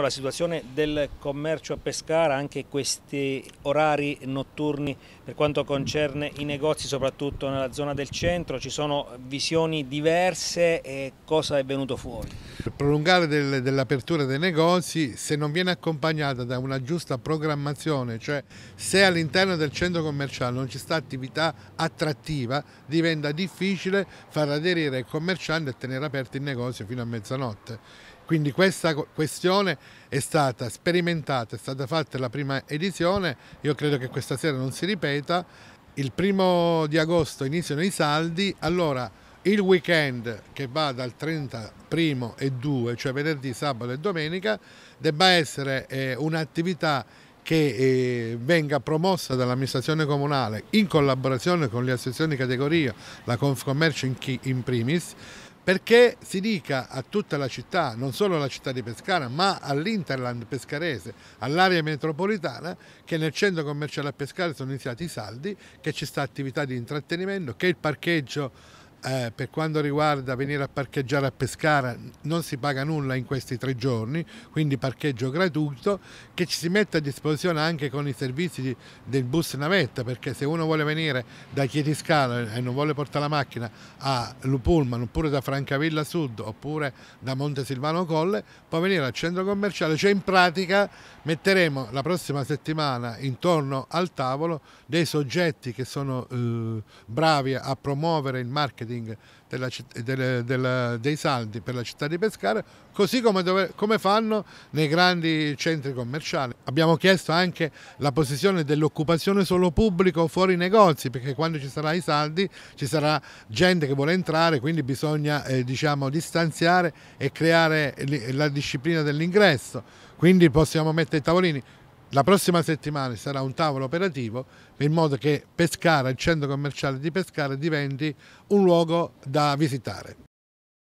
La situazione del commercio a Pescara, anche questi orari notturni per quanto concerne i negozi, soprattutto nella zona del centro, ci sono visioni diverse e cosa è venuto fuori? Il prolungare del, dell'apertura dei negozi, se non viene accompagnata da una giusta programmazione, cioè se all'interno del centro commerciale non ci sta attività attrattiva, diventa difficile far aderire il commerciante e tenere aperti il negozio fino a mezzanotte. Quindi questa questione è stata sperimentata, è stata fatta la prima edizione, io credo che questa sera non si ripeta. Il primo di agosto iniziano i saldi, allora il weekend che va dal 30 primo e 2, cioè venerdì, sabato e domenica, debba essere eh, un'attività che eh, venga promossa dall'amministrazione comunale in collaborazione con le associazioni di categoria, la Confcommercio in, in primis, perché si dica a tutta la città, non solo alla città di Pescara, ma all'Interland pescarese, all'area metropolitana, che nel centro commerciale a Pescara sono iniziati i saldi, che ci sta attività di intrattenimento, che il parcheggio eh, per quanto riguarda venire a parcheggiare a Pescara non si paga nulla in questi tre giorni, quindi parcheggio gratuito, che ci si mette a disposizione anche con i servizi di, del bus navetta, perché se uno vuole venire da Chietiscala e non vuole portare la macchina a Lupulman, oppure da Francavilla Sud, oppure da Monte Silvano Colle, può venire al centro commerciale, cioè in pratica metteremo la prossima settimana intorno al tavolo dei soggetti che sono eh, bravi a promuovere il marketing marketing della, della, della, dei saldi per la città di Pescara, così come, dove, come fanno nei grandi centri commerciali. Abbiamo chiesto anche la posizione dell'occupazione solo pubblico fuori negozi, perché quando ci saranno i saldi ci sarà gente che vuole entrare, quindi bisogna eh, diciamo, distanziare e creare la disciplina dell'ingresso. Quindi possiamo mettere i tavolini la prossima settimana sarà un tavolo operativo in modo che Pescara, il centro commerciale di Pescara, diventi un luogo da visitare.